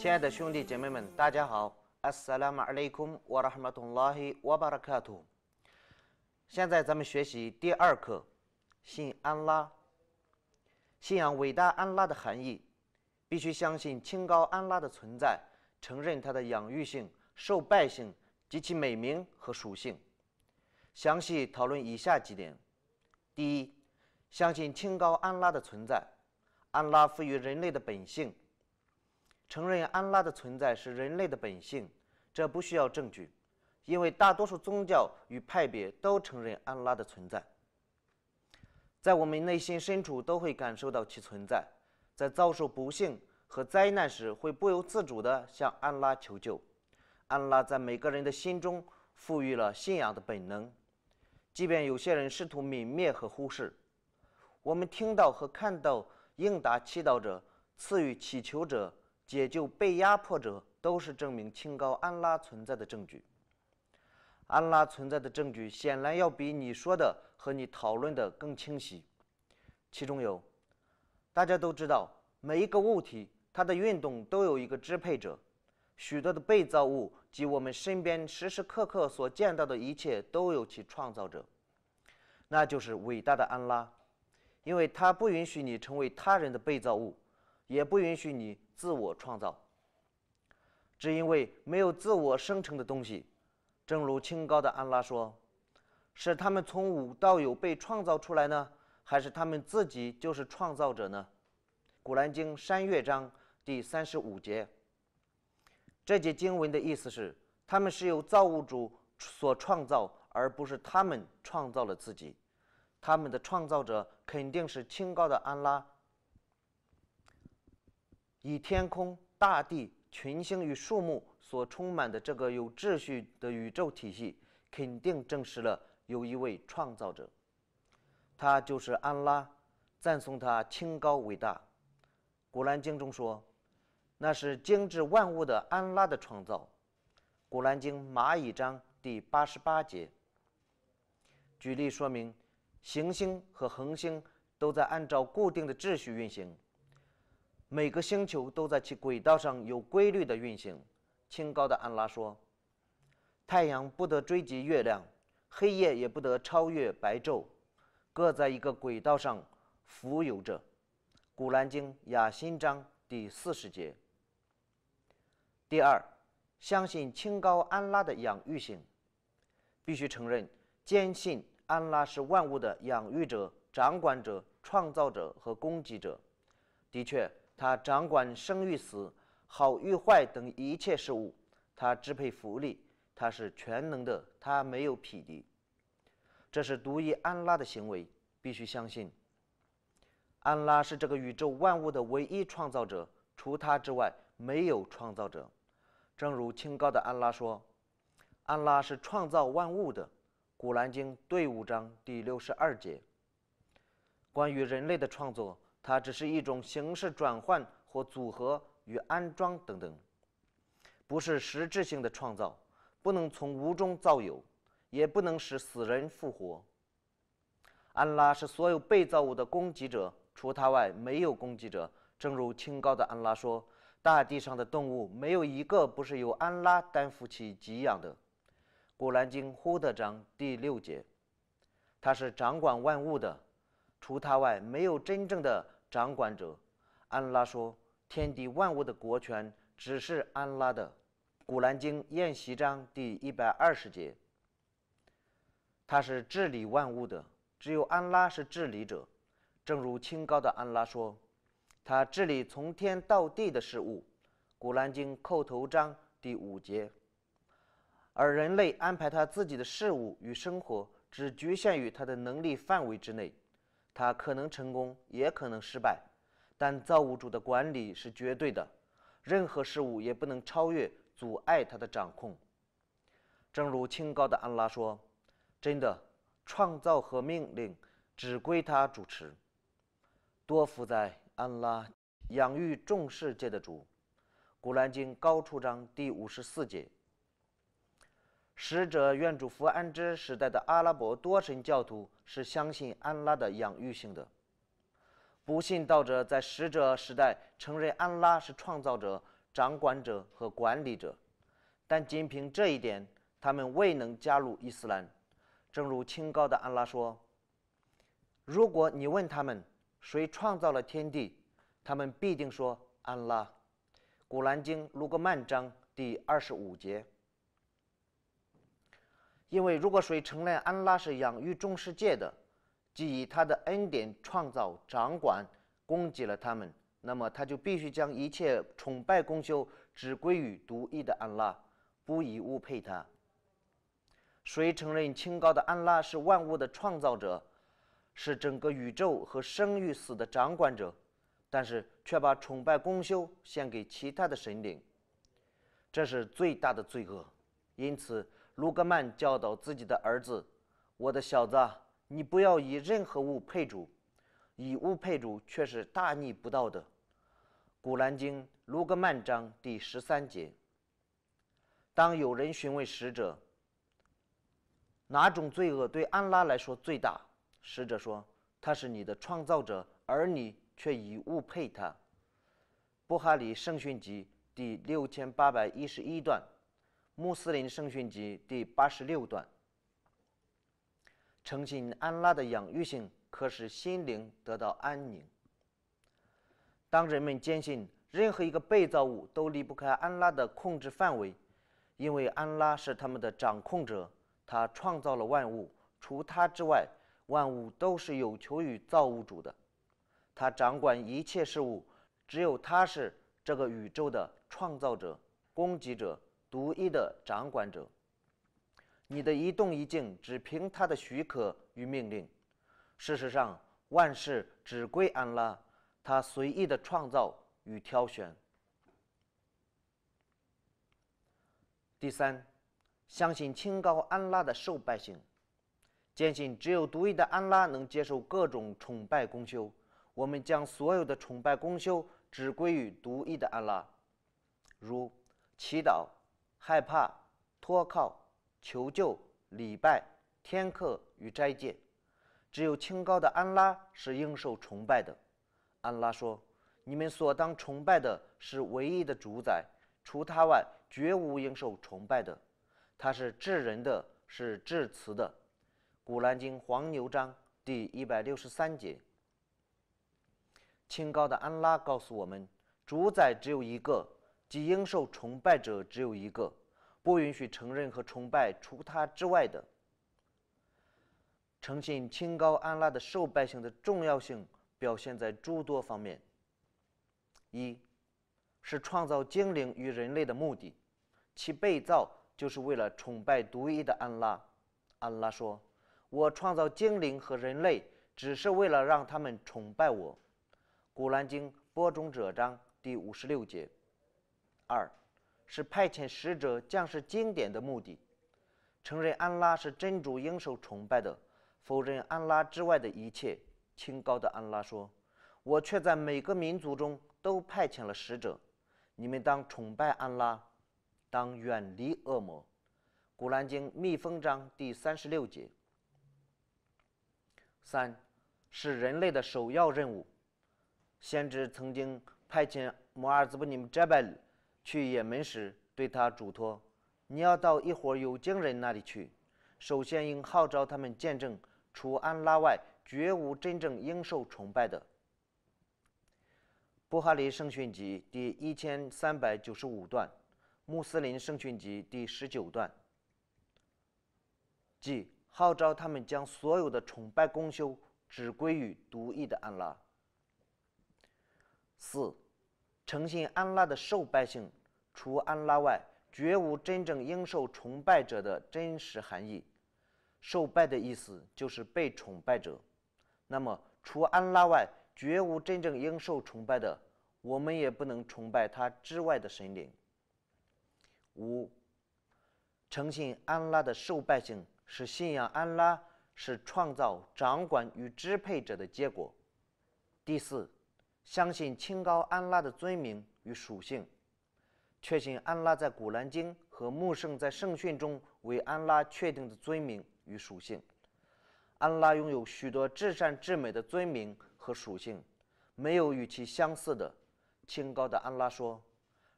亲爱的兄弟姐妹们，大家好。Assalamu alaikum wa rahmatullahi wa barakatuh。现在咱们学习第二课，信安拉。信仰伟大安拉的含义，必须相信清高安拉的存在，承认他的养育性、受拜性及其美名和属性。详细讨论以下几点：第一，相信清高安拉的存在。安拉赋予人类的本性。承认安拉的存在是人类的本性，这不需要证据，因为大多数宗教与派别都承认安拉的存在。在我们内心深处都会感受到其存在，在遭受不幸和灾难时会不由自主地向安拉求救。安拉在每个人的心中赋予了信仰的本能，即便有些人试图泯灭和忽视。我们听到和看到应答祈祷者赐予祈求者。解救被压迫者都是证明清高安拉存在的证据。安拉存在的证据显然要比你说的和你讨论的更清晰。其中有，大家都知道，每一个物体它的运动都有一个支配者，许多的被造物及我们身边时时刻刻所见到的一切都有其创造者，那就是伟大的安拉，因为他不允许你成为他人的被造物，也不允许你。自我创造，只因为没有自我生成的东西。正如清高的安拉说：“是他们从无到有被创造出来呢，还是他们自己就是创造者呢？”《古兰经》山岳章第三十五节。这节经文的意思是，他们是由造物主所创造，而不是他们创造了自己。他们的创造者肯定是清高的安拉。以天空、大地、群星与树木所充满的这个有秩序的宇宙体系，肯定证实了有一位创造者，他就是安拉，赞颂他清高伟大。古兰经中说，那是精致万物的安拉的创造。古兰经蚂蚁章第八十八节。举例说明，行星和恒星都在按照固定的秩序运行。每个星球都在其轨道上有规律的运行，清高的安拉说：“太阳不得追及月亮，黑夜也不得超越白昼，各在一个轨道上浮游着。”《古兰经》雅辛章第四十节。第二，相信清高安拉的养育性，必须承认，坚信安拉是万物的养育者、掌管者、创造者和供给者，的确。他掌管生与死、好与坏等一切事物，他支配福利，他是全能的，他没有匹敌，这是独一安拉的行为，必须相信。安拉是这个宇宙万物的唯一创造者，除他之外没有创造者。正如清高的安拉说：“安拉是创造万物的。”《古兰经》第五章第六十二节。关于人类的创作。它只是一种形式转换或组合与安装等等，不是实质性的创造，不能从无中造有，也不能使死人复活。安拉是所有被造物的供给者，除他外没有供给者。正如清高的安拉说：“大地上的动物没有一个不是由安拉担负起给养的。”古兰经呼德章第六节，他是掌管万物的。除他外，没有真正的掌管者。安拉说：“天地万物的国权只是安拉的。”《古兰经》宴席章第一百二十节。他是治理万物的，只有安拉是治理者。正如清高的安拉说：“他治理从天到地的事物。”《古兰经》叩头章第五节。而人类安排他自己的事物与生活，只局限于他的能力范围之内。他可能成功，也可能失败，但造物主的管理是绝对的，任何事物也不能超越、阻碍他的掌控。正如清高的安拉说：“真的，创造和命令只归他主持。”多福在安拉，养育众世界的主，《古兰经》高处章第五十四节。使者愿主福安之时代的阿拉伯多神教徒是相信安拉的养育性的，不信道者在使者时代承认安拉是创造者、掌管者和管理者，但仅凭这一点，他们未能加入伊斯兰。正如清高的安拉说：“如果你问他们谁创造了天地，他们必定说安拉。”《古兰经》卢格曼章第二十五节。因为如果谁承认安拉是养育众世界的，即以他的恩典创造、掌管、供给了他们，那么他就必须将一切崇拜公修只归于独一的安拉，不以物配他。谁承认清高的安拉是万物的创造者，是整个宇宙和生与死的掌管者，但是却把崇拜公修献给其他的神灵，这是最大的罪恶。因此。卢格曼教导自己的儿子：“我的小子，你不要以任何物配主，以物配主却是大逆不道的。”《古兰经》卢格曼章第十三节。当有人询问使者：“哪种罪恶对安拉来说最大？”使者说：“他是你的创造者，而你却以物配他。”《布哈里圣训集》第六千八百一十一段。穆斯林圣训集第八十六段：诚信安拉的养育性，可使心灵得到安宁。当人们坚信，任何一个被造物都离不开安拉的控制范围，因为安拉是他们的掌控者，他创造了万物，除他之外，万物都是有求于造物主的。他掌管一切事物，只有他是这个宇宙的创造者、供给者。独一的掌管者，你的一动一静只凭他的许可与命令。事实上，万事只归安拉，他随意的创造与挑选。第三，相信清高安拉的受拜性，坚信只有独一的安拉能接受各种崇拜功修。我们将所有的崇拜功修只归于独一的安拉，如祈祷。害怕、托靠、求救、礼拜、天课与斋戒，只有清高的安拉是应受崇拜的。安拉说：“你们所当崇拜的是唯一的主宰，除他外绝无应受崇拜的。他是治人的是治慈的。”《古兰经·黄牛章》第一百六十三节。清高的安拉告诉我们，主宰只有一个。即应受崇拜者只有一个，不允许承认和崇拜除他之外的。诚信、清高、安拉的受拜性的重要性表现在诸多方面。一，是创造精灵与人类的目的，其被造就是为了崇拜独一的安拉。安拉说：“我创造精灵和人类，只是为了让他们崇拜我。”《古兰经·播种者章》第五十六节。二，是派遣使者、将士、经典的目的，承认安拉是真主，应受崇拜的；否认安拉之外的一切。清高的安拉说：“我却在每个民族中都派遣了使者，你们当崇拜安拉，当远离恶魔。”《古兰经》蜜蜂章第三十六节。三，是人类的首要任务。先知曾经派遣摩尔兹布尼扎拜尔。去也门时，对他嘱托：“你要到一伙有经人那里去，首先应号召他们见证，除安拉外，绝无真正应受崇拜的。”《布哈里圣训集》第一千三百九十五段，《穆斯林圣训集》第十九段，即号召他们将所有的崇拜功修只归于独一的安拉。四。诚信安拉的受拜性，除安拉外，绝无真正应受崇拜者的真实含义。受拜的意思就是被崇拜者。那么，除安拉外，绝无真正应受崇拜的。我们也不能崇拜他之外的神灵。五，诚信安拉的受拜性是信仰安拉是创造、掌管与支配者的结果。第四。相信清高安拉的尊名与属性，确信安拉在《古兰经》和穆圣在圣训中为安拉确定的尊名与属性。安拉拥有许多至善至美的尊名和属性，没有与其相似的。清高的安拉说：“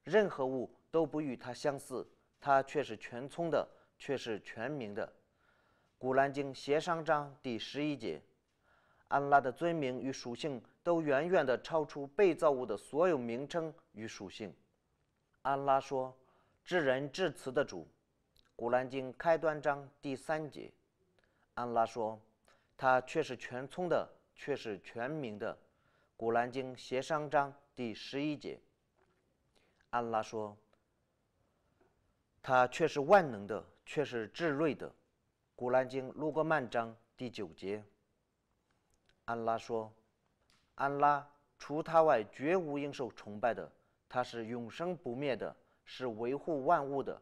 任何物都不与他相似，他却是全聪的，却是全明的。”《古兰经·协商章》第十一节。安拉的尊名与属性都远远的超出被造物的所有名称与属性。安拉说：“至仁至慈的主。”《古兰经》开端章第三节。安拉说：“他却是全聪的，却是全明的。”《古兰经》协商章第十一节。安拉说：“他却是万能的，却是智睿的。”《古兰经》路格曼章第九节。安拉说：“安拉除他外绝无应受崇拜的，他是永生不灭的，是维护万物的。”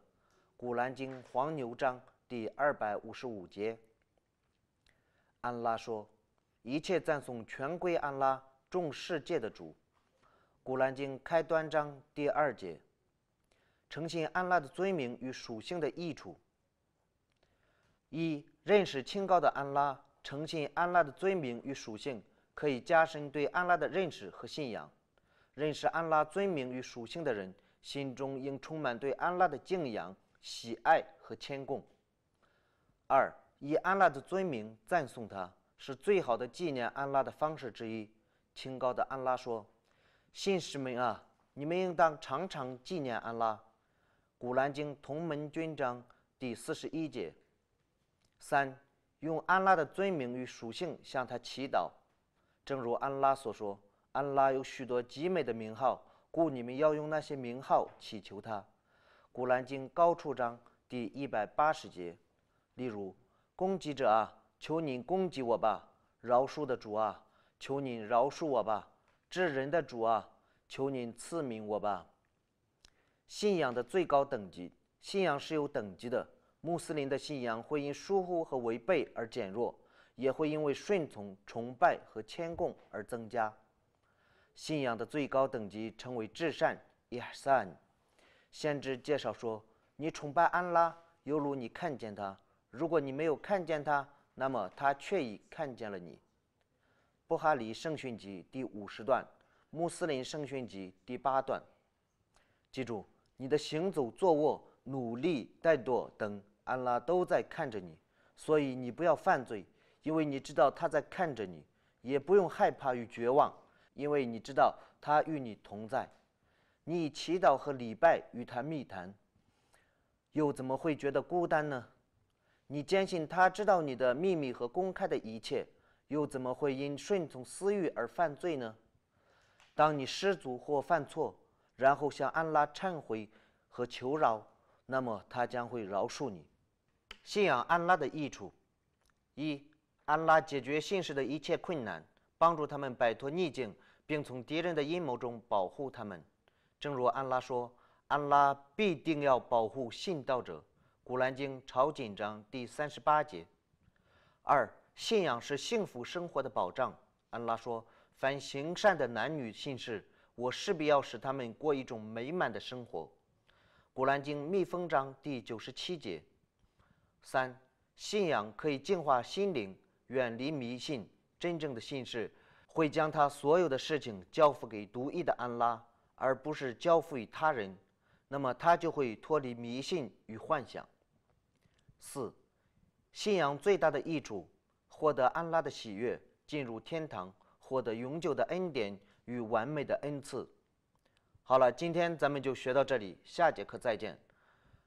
《古兰经·黄牛章》第二百五十五节。安拉说：“一切赞颂全归安拉，众世界的主。”《古兰经·开端章》第二节。诚信安拉的尊名与属性的益处：一、认识清高的安拉。诚信安拉的尊名与属性，可以加深对安拉的认识和信仰。认识安拉尊名与属性的人，心中应充满对安拉的敬仰、喜爱和谦恭。二，以安拉的尊名赞颂他是最好的纪念安拉的方式之一。清高的安拉说：“信使们啊，你们应当常常纪念安拉。”《古兰经·同门军章》第四十一节。三。用安拉的尊名与属性向他祈祷，正如安拉所说，安拉有许多极美的名号，故你们要用那些名号祈求他。古兰经高处章第一百八十节，例如，攻击者啊，求您攻击我吧；饶恕的主啊，求您饶恕我吧；治人的主啊，求您赐名我吧。信仰的最高等级，信仰是有等级的。穆斯林的信仰会因疏忽和违背而减弱，也会因为顺从、崇拜和谦恭而增加。信仰的最高等级称为至善伊尔萨先知介绍说：“你崇拜安拉，犹如你看见他；如果你没有看见他，那么他却已看见了你。”《布哈里圣训集》第五十段，《穆斯林圣训集》第八段。记住，你的行走、坐卧、努力、怠惰等。安拉都在看着你，所以你不要犯罪，因为你知道他在看着你；也不用害怕与绝望，因为你知道他与你同在。你祈祷和礼拜与他密谈，又怎么会觉得孤单呢？你坚信他知道你的秘密和公开的一切，又怎么会因顺从私欲而犯罪呢？当你失足或犯错，然后向安拉忏悔和求饶，那么他将会饶恕你。信仰安拉的益处：一、安拉解决信士的一切困难，帮助他们摆脱逆境，并从敌人的阴谋中保护他们。正如安拉说：“安拉必定要保护信道者。”《古兰经·朝觐章》第三十八节。二、信仰是幸福生活的保障。安拉说：“凡行善的男女信士，我势必要使他们过一种美满的生活。”《古兰经·蜜蜂章》第九十七节。三，信仰可以净化心灵，远离迷信。真正的信士会将他所有的事情交付给独一的安拉，而不是交付于他人，那么他就会脱离迷信与幻想。四，信仰最大的益处，获得安拉的喜悦，进入天堂，获得永久的恩典与完美的恩赐。好了，今天咱们就学到这里，下节课再见。